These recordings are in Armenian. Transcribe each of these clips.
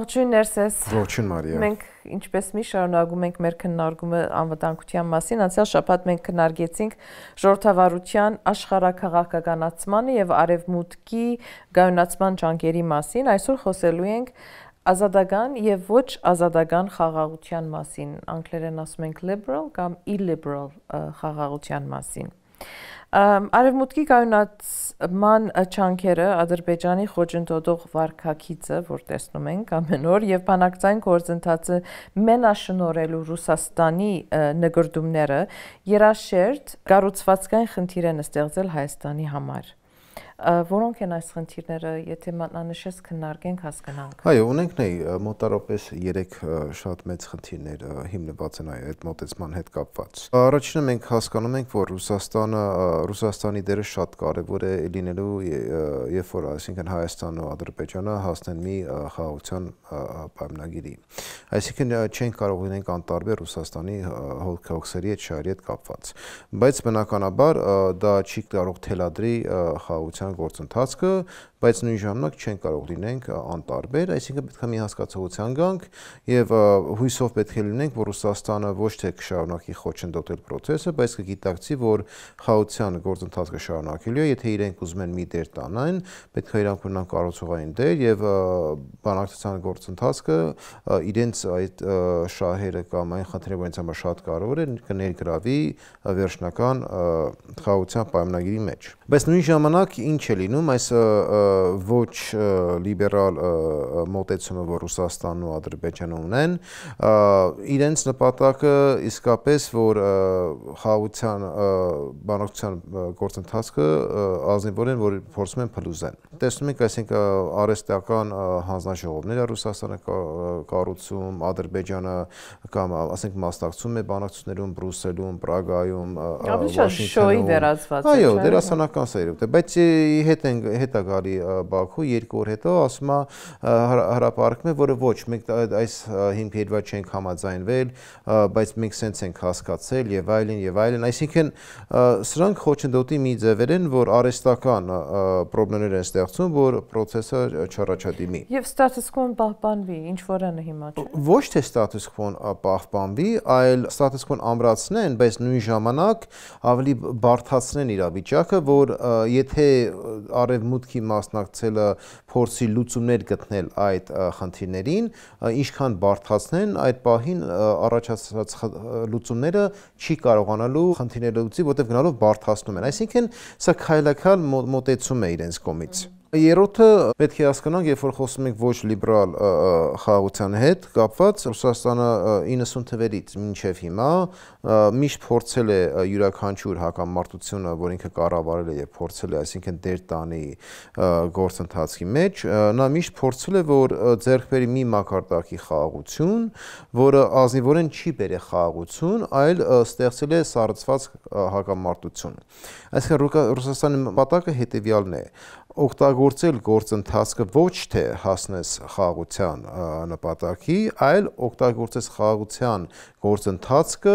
Ողջույն Ներսես։ Ողջույն Մարիա։ Մենք ինչպես մի շարունակում ենք մեր քննարկումը անվտանգության մասին։ Անցյալ շաբաթ մենք քննարկեցինք ժողովրդավարության աշխարհակաղակականացմանը եւ արևմուտքի գայունացման ճանկերի մասին։ Այսօր խոսելու ենք ազատական եւ ոչ ազատական խաղաղության մասին։ Անգլերեն ասում ենք liberal կամ illiberal խաղաղության մասին։ Արևմուտքի կայունացման ճանկերը Ադրբեջանի խոչընդոտող վարկակիցը, որ տեսնում ենք ամեն օր եւ բանակցային գործընթացը մենաշնորելու Ռուսաստանի նկրդումները երաշերտ կառուցվածքային խնդիր են ստեղծել Հայաստանի համար։ Որոնք են այս խնդիրները, եթե մանանշես քննարկենք, հասկանանք։ Այո, ունենք նայ մոտարապես 3 շատ մեծ խնդիրներ հիմնված են այ այդ մոտեցման հետ կապված։ Առաջինը մենք հասկանում ենք, որ Ռուսաստանը Ռուսաստանի դերը շատ կարևոր է լինելու, երբ որ այսինքն Հայաստանն ու Ադրբեջանը հասնեն մի խաղաղության պայմանագիրի։ Այսինքն չեն կարող լինենք անտարբեր Ռուսաստանի հոգսերի հետ շահերի հետ կապված։ Բայց բնականաբար դա չի կարող թելադրի խաղաղության գործընթացը բայց նույն ժամանակ չեն կարող լինենք անտարբեր, այսինքն պետք է մի հասկացողության գանք եւ հույսով պետք է լինենք, որ Ռուսաստանը ոչ թե կշարունակի խոչընդոտել process-ը, բայց կգիտակցի, որ խաության գործընթացը շարունակելու է, եթե իրենք ուզում են մի դեր տանային, պետք է իրանք ունենան կարոցողային դեր եւ բանակցության գործընթացը իրենց այդ շահերը կամ այն խնդիրը, որոնց համար շատ կարեւոր է, կներգրավի վերջնական խաության պայմանագրի մեջ։ Բայց նույն ժամանակ ինչ է լինում այս ոչ լիբերալ մոտեցումը, որ Ռուսաստանն ու Ադրբեջանը ունեն, իրենց նպատակը իսկապես որ խաղության բանակցության գործընթացը ազնիվորեն որ փորձում են փլուզեն։ Տեսնում ենք, այսինքն արեստական հանձնաժողովները Ռուսաստանը կառուցում, Ադրբեջանը կամ ասենք մասնակցում է բանակցություններում Բրուսելում, Պրագայում, Վաշինգտոնում։ Այո, դերասանական սերունդ է, բայց հետ են հետա գալի Բաքու, երկու օր հետո ասում է հրապարակում է, որը ոչ, մենք այս հիմքի հետ չենք համաձայնվել, բայց մենք սենց ենք հասկացել եւ այլն եւ այլն, այսինքն սրանք խոչընդոտի մի ձևեր են, որ արեստական խնդիրներ են ստեղծում, որ process-ը չառաջադիմի։ Եվ status quo-ն պահպանվի, ինչ որանը հիմա չէ։ Ոչ թե status quo-ն պահպանվի, այլ status quo-ն ամրացնեն, բայց նույն ժամանակ ավելի բարդացնեն իրավիճակը, որ եթե արևմուտքի մաս մասնակցելը փորձի լուծումներ գտնել այդ խնդիրներին, ինչքան բարթացնեն այդ պահին առաջացած լուծումները չի կարողանալու խնդիրները լուծի, որտեղ գնալով բարթացնում են։ Այսինքն սա քայլակալ մոտեցում է իրենց կողմից։ Ա Երրորդը պետք է հասկանանք, երբ որ խոսում ենք ոչ լիբերալ խաղաղության հետ կապված, Ռուսաստանը 90 թվերից մինչև հիմա միշտ փորձել է յուրաքանչյուր հակամարտությունը, որ ինքը կառավարել է եւ փորձել է, այսինքն դեր տանի գործընթացի մեջ, նա միշտ փորձել է, որ ձեռքբերի մի մակարդակի խաղաղություն, որը ազնիվորեն չի բերել խաղաղություն, այլ ստեղծել է սառցված հակամարտություն։ Այսինքն Ռուսաստանի մտածակը հետևյալն է օգտագործել գործընթացը ոչ թե հասնես խաղաղության նպատակի, այլ օգտագործես խաղաղության գործընթացը,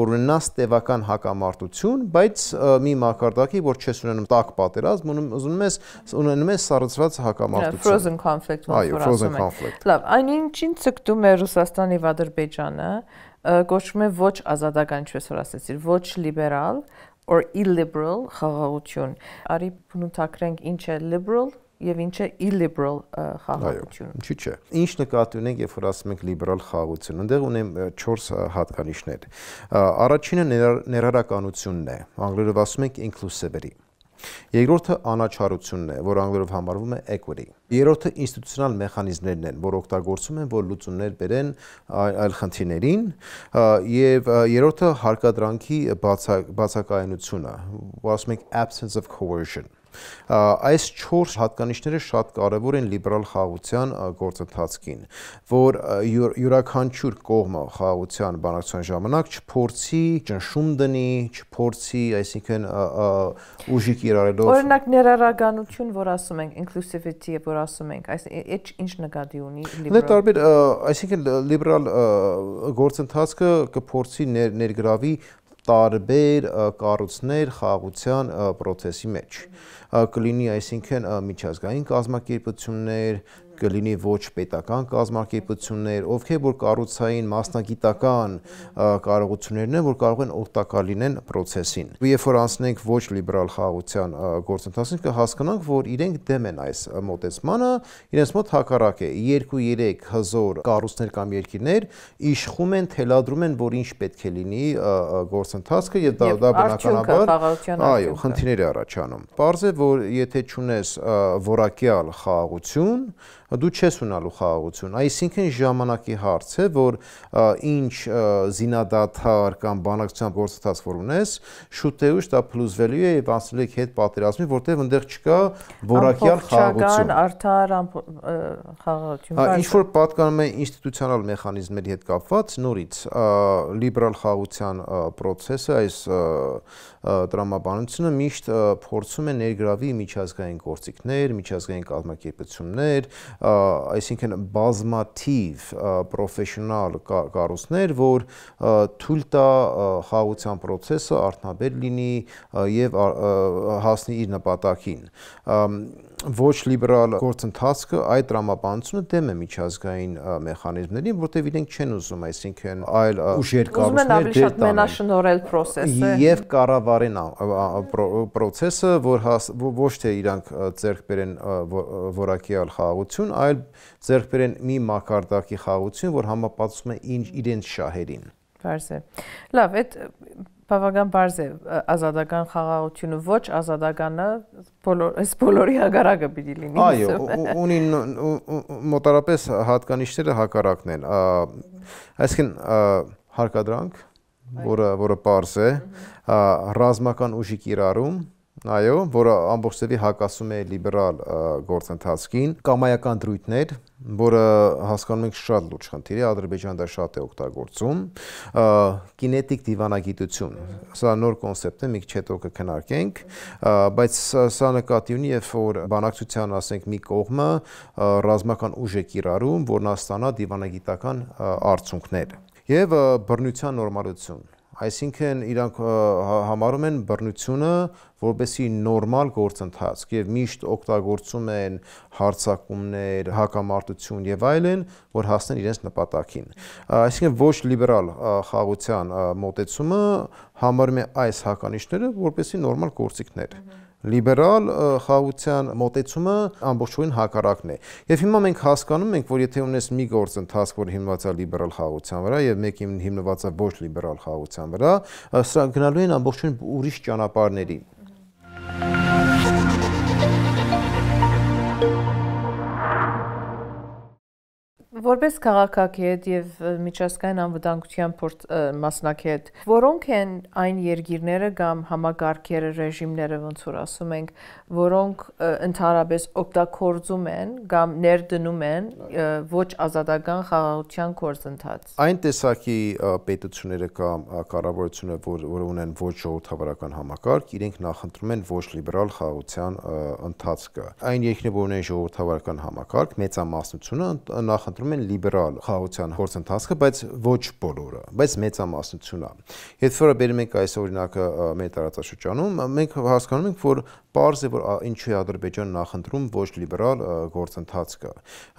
որ ունենա ստեվական հակամարտություն, բայց մի մակարդակի, որ չես ունենում տակ պատերազմ, ուզում ես ունենում ես սառցված հակամարտություն։ Frozen conflict ոնց որ ասում են։ Այո, frozen conflict։ Լավ, այն ինչին ցկտում է Ռուսաստանը եւ Ադրբեջանը, կոչվում է ոչ ազատական, ինչպես որ ասեցիր, ոչ լիբերալ, or illiberal խաղաղություն։ Արի բնութագրենք ինչ է liberal եւ ինչ է illiberal խաղաղություն։ Ինչու՞ չէ։ Ինչ նկատի ունենք, երբ որ ասում ենք liberal խաղաղություն։ Այնտեղ ունեմ 4 հատկանիշներ։ Առաջինը ներառականությունն է։ Անգլերով ասում ենք inclusivity Երկրորդը անաչառությունն է, որ անգլերով համարվում է equity։ Երրորդը ինստիտուցիոնալ մեխանիզմներն են, որ օգտագործում են, որ լուծումներ բերեն այլ խնդիրներին, եւ երրորդը հարկադրանքի բացակայությունը, որ ասում ենք absence of coercion Այս 4 հատկանիշները շատ կարևոր են լիբերալ խաղաղության գործընթացքին, որ յուրաքանչյուր կողմը խաղաղության բանակցության ժամանակ չփորձի ճնշում դնի, չփորձի, այսինքն ուժի կիրառելով Օրինակ ներառականություն, որ ասում ենք inclusivity, որ ասում ենք, այս էջ ինչ նկատի ունի լիբերալ։ Դա տարբեր, այսինքն լիբերալ գործընթացքը կփորձի ներգրավի տարբեր կառույցներ խաղաղության process-ի մեջ։ Կլինի այսինքն միջազգային կազմակերպություններ, կլինի ոչ պետական կազմակերպություններ, ովքեր որ կառուցային մասնագիտական կարողություններն են, որ կարող են օգտակար լինեն process-ին։ Երբ որ անցնենք ոչ լիբերալ խաղաղության գործընթացին, կհասկանանք, որ իրենք դեմ են այս մոտեցմանը, իրենց մոտ հակառակ է 2-3 հզոր կառույցներ կամ երկիրներ իշխում են, թելադրում են, որ ինչ պետք է լինի գործընթացքը եւ դա դա բնականաբար այո, խնդիրներ է առաջանում։ Պարզ է, որ եթե ճունես որակյալ խաղաղություն, դու չես ունալու խաղաղություն։ Այսինքն ժամանակի հարց է, որ ինչ զինադադար կամ բանակցության գործընթաց որ ունես, շուտեուշ դա փլուզվելու է եւ անցնելու է հետ պատերազմի, որտեղ այնտեղ չկա որակյալ խաղաղություն։ Արդար խաղաղություն։ Ինչ որ պատկանում է ինստիտուցիոնալ մեխանիզմների հետ կապված, նորից լիբերալ խաղաղության process-ը այս տրամաբանությունը միշտ փորձում է ներգրավի միջազգային գործիքներ, միջազգային կազմակերպություններ, այսինքն բազմաթիվ պրոֆեսիոնալ կառույցներ, որ թույլ տա խաղացան process-ը արդյունաբեր լինի եւ հասնի իր նպատակին ոչ լիբերալ գործընթացը այդ տրամաբանությունը դեմ է միջազգային մեխանիզմներին, որտեղ իրենք չեն ուզում, այսինքն այլ ուժ երկարություններ դեր տան։ Ուզում են ավելի շատ մենաշնորհել process-ը եւ կառավարեն process-ը, որ ոչ թե իրանք ձեռք բերեն որակյալ խաղաղություն, խաղաղություն, այլ ձեռք բերեն մի մակարդակի խաղաղություն, որ համապատասխանում է ինչ իրենց շահերին։ Բարս է։ Լավ, այդ բավական բարձ է ազատական խաղաղությունը ոչ ազատականը բոլոր այս բոլորի հակառակը պիտի լինի այո ունի մոտարապես հատկանիշները հակառակն են այսինքն հարկադրանք որը որը բարձ է ռազմական ուժի կիրառում այո, որը ամբողջովի հակասում է լիբերալ գործընթացքին, կամայական դրույթներ, որը հասկանում ենք շատ լուրջ խնդիր է, Ադրբեջանը դա շատ է օգտագործում, կինետիկ դիվանագիտություն։ Սա նոր կոնցեպտ է, մի քիչ հետո կքննարկենք, բայց սա նկատի ունի, երբ որ բանակցության, ասենք, մի կողմը ռազմական ուժ է կիրառում, որն աստանա դիվանագիտական արդյունքներ եւ բռնության նորմալություն Այսինքն իրանք հա, համարում են բռնությունը որպեսի նորմալ գործընթացք եւ միշտ օգտագործում են հարցակումներ, հակամարտություն եւ այլն, որ հասնեն իրենց նպատակին։ Այսինքն ոչ լիբերալ խաղության մոտեցումը համարում է այս հականիշները որպեսի նորմալ գործիքներ։ mm -hmm լիբերալ խաղության մոտեցումը ամբողջովին հակառակն է։ Եվ հիմա մենք հասկանում ենք, որ եթե ունես մի գործընթաց, որ հիմնված է լիբերալ խաղության վրա եւ մեկի հիմնված է ոչ լիբերալ խաղության վրա, սա գնալու են ամբողջովին ուրիշ ճանապարհների։ Որպես քաղաքակի հետ եւ միջազգային անվտանգության մասնակի հետ, որոնք են այն երկիրները կամ համագարկերը, ռեժիմները, ոնց որ ասում ենք, որոնք ընդհանրապես օգտագործում են կամ ներդնում են ոչ ազատական խաղաղության գործընթաց։ Այն տեսակի պետությունները կամ կառավարությունը, որ որ ունեն ոչ ժողովրդավարական համակարգ, իրենք նախընտրում են ոչ լիբերալ խաղաղության ընթացքը։ Այն երկրները, որ ունեն ժողովրդավարական համակարգ, մեծամասնությունը նախընտրում համարում են լիբերալ խաղաղության գործընթացը, բայց ոչ բոլորը, բայց մեծամասնությունը։ Եթե որը բերում ենք այս օրինակը մեր տարածաշրջանում, մենք հասկանում ենք, որ Պարզ է, որ ինչու է Ադրբեջանը նախընտրում ոչ լիբերալ գործընթաց կա։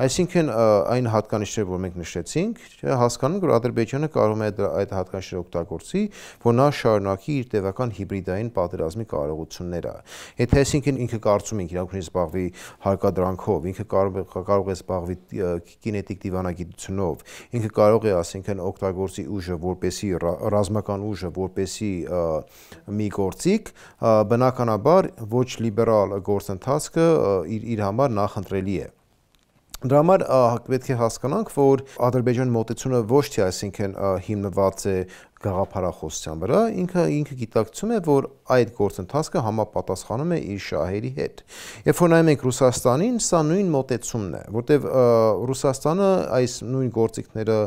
Այսինքն այն հատկանիշները, որ մենք նշեցինք, հասկանում որ Ադրբեջանը կարող է այդ հատկանիշները օգտագործի, որ նա շարունակի իր տևական հիբրիդային պատերազմի կարողությունները։ Եթե այսինքն ինքը կարծում ենք իրականին զբաղվի հարկադրանքով, ինքը կարող կարող է զբաղվի կինետիկ դիվանագիտությունով, ինքը կարող է ասինքն օգտագործի ուժը որպեսի ռազմական ուժը որպեսի մի գործիք, բնականաբար որ ոչ լիբերալ գործընթացը իր իր համար նախընտրելի է։ Դրա համար պետք է հասկանանք, որ Ադրբեջանի մոտեցումը ոչ թե այսինքն հիմնված է գաղափարախոսության վրա, ինքը ինքը գիտակցում է, որ այդ գործընթացը համապատասխանում է իր շահերի հետ։ Երբ որ նայում ենք Ռուսաստանին, սա նույն մոտեցումն է, որտեվ Ռուսաստանը այս նույն գործիքները,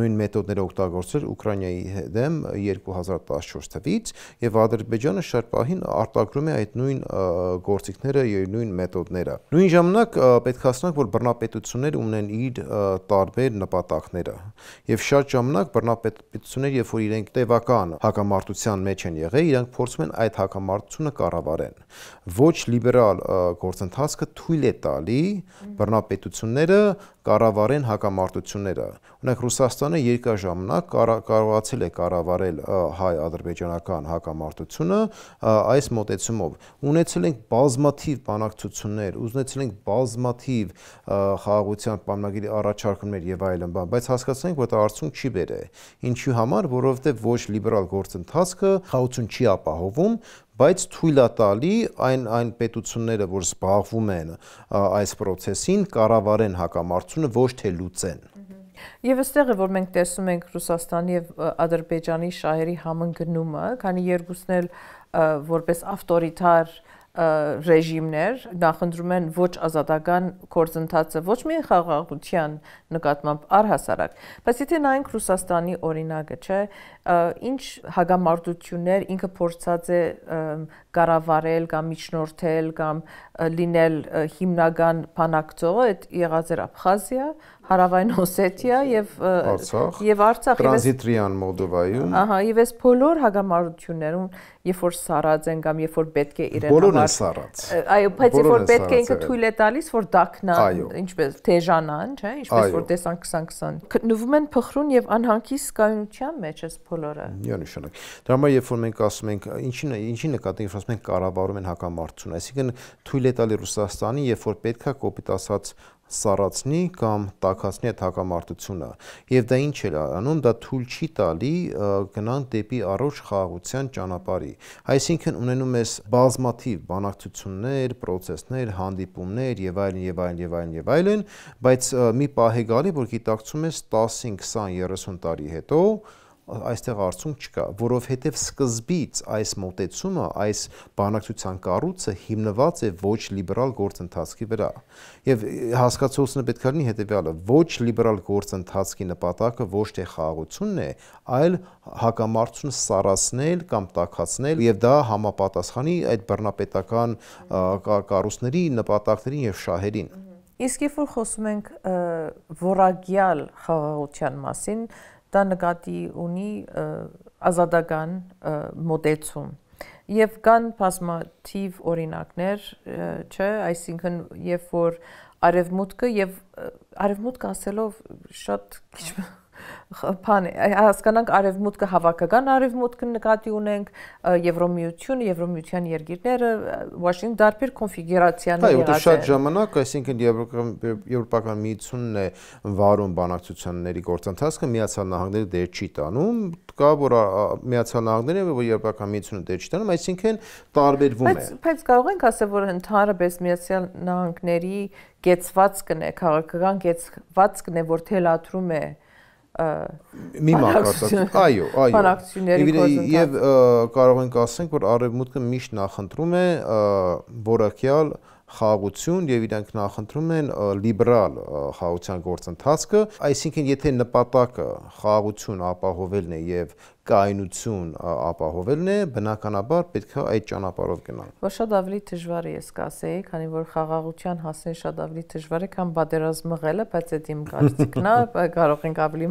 նույն մեթոդները օգտագործել Ուկրաինայի դեմ 2014 թվականից, եւ Ադրբեջանը շատ պահին արտագրում է այդ նույն գործիքները եւ նույն մեթոդները։ Նույն ժամանակ պետք է հասկանանք, որ բռնապետությունները ունեն իր տարբեր նպատակները։ Եվ շատ ժամանակ բռնապետությունները, երբ որ իրենք ասենք, տևական հակամարտության մեջ են եղել, իրանք փորձում են այդ հակամարտությունը կառավարեն ոչ լիբերալ գործընթացը թույլ է տալի բռնապետությունները կառավարեն հակամարտությունները։ Օրինակ Ռուսաստանը երկար ժամանակ կարողացել է կառավարել հայ-ադրբեջանական հակամարտությունը այս մոտեցումով։ Ունեցել ենք բազմաթիվ բանակցություններ, ունեցել ենք բազմաթիվ խաղաղության պայմանագրի առաջարկումներ եւ այլն, բայց հասկացանք, որ դա արդյունք չի բերել։ Ինչի համար, որովհետեւ ոչ լիբերալ գործընթացը խաղաղություն չի ապահովում, բայց թույլ է տալի այն այն պետությունները, որ զբաղվում են այս process-ին, կառավարեն հակամարտությունը ոչ թե լուծեն։ Եվ ըստեղ է որ մենք տեսնում ենք Ռուսաստանի եւ Ադրբեջանի շահերի համընկնումը, քանի երկուսն էլ որպես ավտորիտար ռեժիմներ նախընտրում են ոչ ազատական կորձընթացը ոչ մի խաղաղության նկատմամբ առհասարակ, բայց եթե նայենք Ռուսաստանի օրինակը, չէ, ինչ հագամարտություններ ինքը փորձած է կառավարել կամ միջնորդել կամ լինել հիմնական բանակցողը, այդ եղած էր Աբխազիա, հարավային Օսետիա եւ Արցախ եւ Արցախ եւ Տրանզիտրիան Մոլդովայում։ Ահա, եւ այս բոլոր հագամարություններում, երբ որ սարած են կամ երբ որ պետք է իրեն համար Բոլորն են սարած։ Այո, բայց երբ որ պետք է ինքը թույլ է տալիս, որ դակնան, ինչպես թեժանան, չէ, ինչպես որ տեսան 2020։ Գտնվում են փխրուն եւ անհանգիստ սկայունության մեջ այս բոլորը։ Միանշանակ։ Դրա համար երբ որ մենք ասում ենք, ինչին ինչի նկատի երբ ասում ենք կառավարում են հագամարտություն, այսինքն թույլ է տալի Ռուսաստանին, երբ որ պետքա կոպիտ ասած սառացնի կամ տակացնի այդ հակամարտությունը։ Եվ դա ինչ է անում, դա թույլ չի տալի գնան դեպի առողջ խաղաղության ճանապարհի։ Այսինքն ունենում ես բազմաթիվ բանակցություններ, process-ներ, հանդիպումներ եւ այլն եւ այլն եւ այլն եւ այլն, բայց մի պահ է գալի, որ գիտակցում ես 15, 20, 30 տարի հետո այստեղ արդյունք չկա, որովհետև սկզբից այս մոտեցումը, այս բանակցության կառույցը հիմնված է ոչ լիբերալ գործընթացի վրա։ Եվ հասկացողությունը պետք է լինի հետևյալը. ոչ լիբերալ գործընթացի նպատակը ոչ թե խաղաղությունն է, այլ հակամարտությունը սարացնել կամ տակածնել եւ դա համապատասխանի այդ բռնապետական կառույցների նպատակներին եւ շահերին։ Իսկ երբ որ խոսում ենք վորագյալ խաղաղության մասին, դա նկատի ունի ազատական մոտեցում եւ կան բազմաթիվ օրինակներ, չէ, այսինքն երբ որ արևմուտքը եւ արևմուտքը ասելով շատ քիչ բան հասկանանք արևմուտքը հավաքական արևմուտքը նկատի ունենք եվրոմիությունը եվրոմիության երկիրները Washington դարբեր կոնֆիգուրացիան եղած է այո դա շատ ժամանակ այսինքն եվրոպական միությունն է վարում բանակցությունների գործընթացը միացյալ նահանգները դեր չի տանում կա որ միացյալ նահանգները որ եվրոպական միությունը դեր չի տանում այսինքն տարբերվում է բայց բայց կարող ենք ասել որ ընդհանրապես միացյալ նահանգների գեցվածքն է քաղաքական գեցվածքն է որ թելադրում է մի մակարդակ։ Այո, այո։ Բանակցությունների կոզնք։ Եվ կարող ենք ասենք, որ արևմուտքը միշտ նախընտրում է որակյալ խաղաղություն եւ իրանք նախընտրում են լիբերալ խաղաղության գործընթացը, այսինքն եթե նպատակը խաղաղություն ապահովելն է եւ կայունություն ապահովելն է, բնականաբար պետք է այդ ճանապարհով գնալ։ Որ շատ ավելի դժվար է, ես կասեի, քանի որ խաղաղության հասնել շատ ավելի դժվար է, քան բادرազմ ըղելը, բայց այդ իմ կարծիքն է, կարող ենք ավելի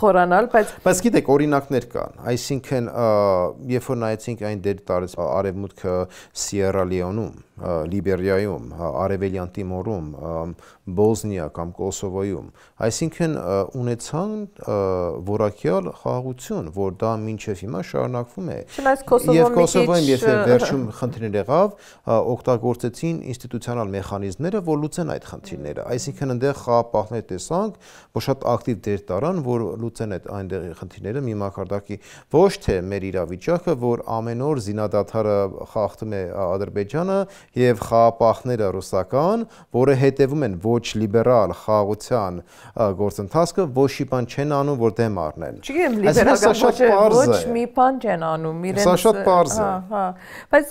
խորանալ, բայց Բայց գիտեք, օրինակներ կան։ Այսինքն, երբ որ նայեցինք այն դեր տարած արևմուտքը Սիերա Լեոնում, Լիբերիայում, Արևելյան Տիմորում, Բոսնիա կամ Կոսովոյում, այսինքն ունեցան որակյալ խաղաղություն, որ դա մինչև հիմա շարունակվում է։ Չնայած Կոսովոյում Կոսովոյում եթե վերջում խնդիրներ եղավ, օգտագործեցին ինստիտուցիոնալ մեխանիզմները, որ լուծեն այդ խնդիրները։ Այսինքն այնտեղ խաղապահներ տեսանք, որ շատ ակտիվ դեր տարան, որ լուծեն այդ այնտեղ խնդիրները մի մակարդակի ոչ թե մեր իրավիճակը, որ ամեն օր զինադադարը խախտում է Ադրբեջանը եւ խաղապահները ռուսական, որը հետևում են ոչ լիբերալ խաղաղության գործընթացը, ոչ մի բան չեն անում, որ դեմ առնեն։ Չգիտեմ, լիբերալ շատ չէ, ոչ մի բան չեն անում, իրենց։ Սա շատ པարզ է։ Հա, բայց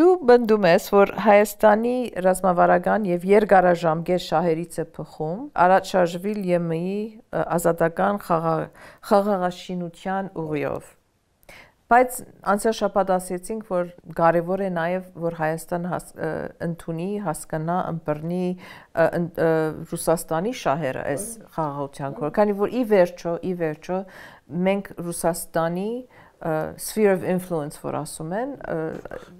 դու բնդում ես, որ Հայաստանի ռազմավարական եւ երկարաժամկետ շահերից է փխում Արադ Շարժվիլ ԵՄ-ի ազատական խաղաղաշինության ուղիով։ Բայց անցյալ շաբաթ ասացինք, որ կարևոր է նաև, որ Հայաստանը հաս, ընդունի, հասկանա, ըմբռնի Ռուսաստանի շահերը այս խաղաղության կողքը, քանի որ ի վերջո, ի վերջո մենք Ռուսաստանի sphere of influence որ ասում են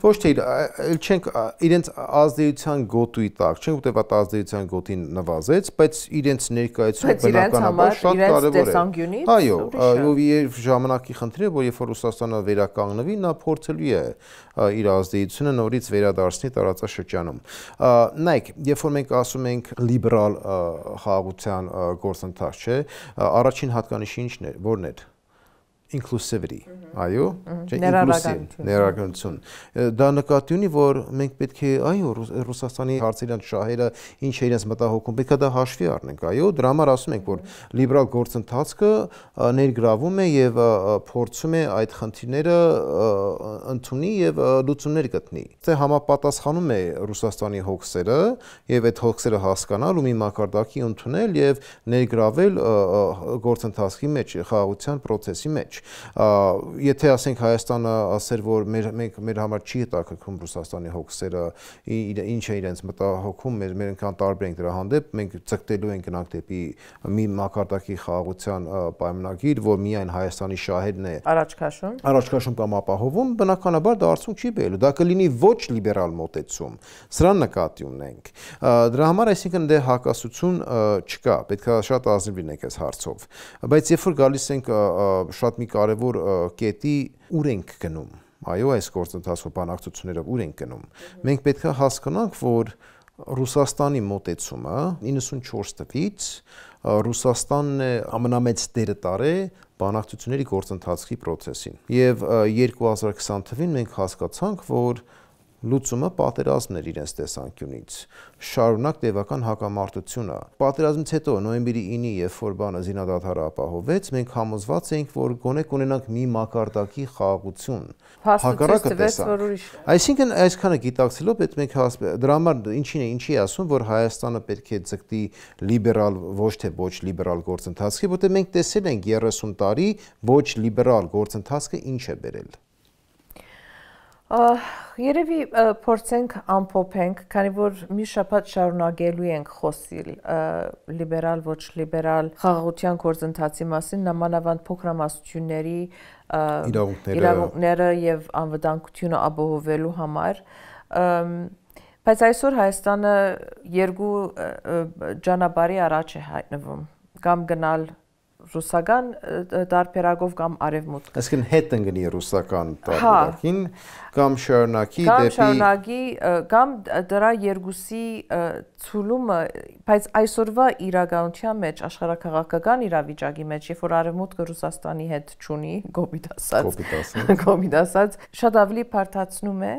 ոչ թե այլ չենք իրենց ազդեցության գոտուի տակ չենք որտեվ այդ ազդեցության գոտին նվազեց բայց իրենց ներկայությունը բնականաբար շատ կարևոր է այո եւ երբ ժամանակի խնդիրը որ երբ որ ռուսաստանը վերականգնվի նա փորձելու է իր ազդեցությունը նորից վերադարձնի տարածաշրջանում նայեք երբ որ մենք ասում ենք լիբերալ խաղաղության գործընթաց չէ առաջին հատկանիշը ի՞նչն է որն է inclusivity, այո, չէ, inclusive, ներառականություն։ Դա նկատի ունի, որ մենք պետք է, այո, Ռուսաստանի հարցերան շահերը ինչ է իրենց մտահոգում, պետք է դա հաշվի առնենք, այո, դրա համար ասում ենք, որ լիբերալ գործընթացը ներգրավում է եւ փորձում է այդ խնդիրները ընդունի եւ լուծումներ գտնի։ Դա համապատասխանում է Ռուսաստանի հոգսերը եւ այդ հոգսերը հասկանալ ու մի մակարդակի ընդունել եւ ներգրավել գործընթացի մեջ, խաղաղության process-ի մեջ։ Եթե ասենք Հայաստանը ասեր, որ մեր մենք մեր համար չի հետաքրքրում Ռուսաստանի հոգսերը, ինչ է իրենց մտահոգում, մեր մենք կան տարբեր ենք դրա հանդեպ, մենք ցկտելու ենք գնանք դեպի մի մակարդակի խաղաղության պայմանագիր, որ միայն Հայաստանի շահերն է առաջքաշում։ Առաջքաշում կամ ապահովում, բնականաբար դա արդյունք չի բերելու։ Դա կլինի ոչ լիբերալ մոտեցում։ Սրան նկատի ունենք։ Դրա համար այսինքն դե հակասություն չկա, պետքա շատ ազնիվ լինենք այս հարցով։ Բայց երբ որ գալիս ենք շատ մի մի կարևոր կետի ուր ենք գնում։ Այո, այս գործընթացով բանակցություններով ուր ենք գնում։ Մենք պետքա հասկանանք, որ Ռուսաստանի մոտեցումը 94 թվականից Ռուսաստանն է ամենամեծ դերը տարե բանակցությունների գործընթացի process-ին։ Եվ 2020 թվականին մենք հասկացանք, որ լուծումը պատերազմն էր իրենց տեսանկյունից։ Շարունակ տևական հակամարտությունը։ Պատերազմից հետո նոյեմբերի 9-ի, երբ որ բանը զինադադարը ապահովեց, մենք համոզված էինք, որ գոնե կունենանք մի մակարդակի խաղաղություն։ Հակառակը տեսանք։ Այսինքն այսքանը գիտակցելով, այդ մենք դրա համար ինչին է, ինչի ասում, որ Հայաստանը պետք է ձգտի լիբերալ ոչ թե ոչ լիբերալ գործընթացքի, որտեղ մենք տեսել ենք 30 տարի ոչ լիբերալ գործընթացքը ինչ է բերել։ Երևի փորձենք ամփոփենք, քանի որ մի շաբաթ շարունակելու ենք խոսիլ լիբերալ ոչ լիբերալ խաղաղության գործընթացի մասին, նամանավանդ փոքրամասնությունների իրավունքները իրավունքները եւ անվտանգությունը ապահովելու համար բայց այսօր Հայաստանը երկու ճանապարհի առաջ է հայտնվում կամ գնալ ռուսական տարբերակով կամ արևմուտք։ Այսինքն հետ ընկնի ռուսական հա։ տարբերակին կամ շարունակի դեպի Կամ շարունակի կամ դրա երկուսի ցուլումը, բայց այսօրվա իրականության մեջ աշխարհակաղակական իրավիճակի մեջ, երբ որ արևմուտքը Ռուսաստանի հետ ճունի, կոպիտ ասած, կոպիտ ասած, շատ ավելի բարդացնում է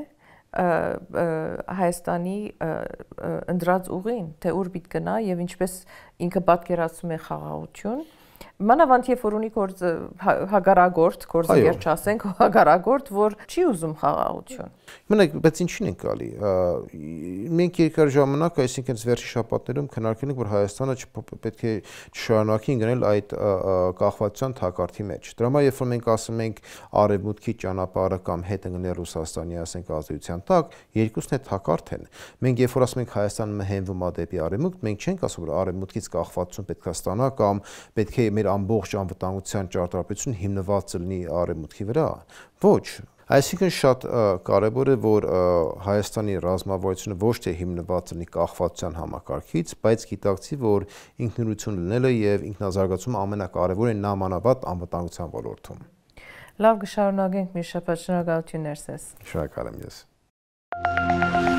Հայաստանի ընդրած ուղին, թե ուր պիտի գնա եւ ինչպես ինքը պատկերացում է խաղաղություն, մանավանդ երբ որ ունի գործ հա, հագարագործ, գործը երբ չասենք, հագարագործ, որ չի ուզում խաղաղություն։ Մենակ, բայց ինչին են գալի։ Մենք երկար ժամանակ, այսինքն վերջի շաբաթներում քննարկել ենք, որ Հայաստանը պետք է չշարունակի ընկնել այդ կախվածության թակարդի մեջ։ Դրա համար երբ որ մենք ասում ենք արևմուտքի ճանապարհը կամ հետ ընկնել Ռուսաստանի, ասենք ազդեցության տակ, երկուսն է թակարդ են։ Մենք երբ որ ասում ենք Հայաստանը հենվում է դեպի արևմուտք, մենք չենք ասում որ արևմուտքից կախվածություն պետք է ստանա կամ պետք է մեր մեր ամբողջ անվտանգության ճարտարապետությունը հիմնված լինի արևմուտքի վրա։ Ոչ, Այսինքն շատ կարևոր է, որ Հայաստանի ռազմավարությունը ոչ թե հիմնված լինի կախվածության համակարգից, բայց գիտակցի, որ ինքնուրույնություն լինելը եւ ինքնազարգացումը ամենակարևորն է նամանավատ անվտանգության ոլորտում։ Լավ, կշարունակենք մի շփոթ շնորհակալություն ներսես։ Շնորհակալ եմ ես։ Thank you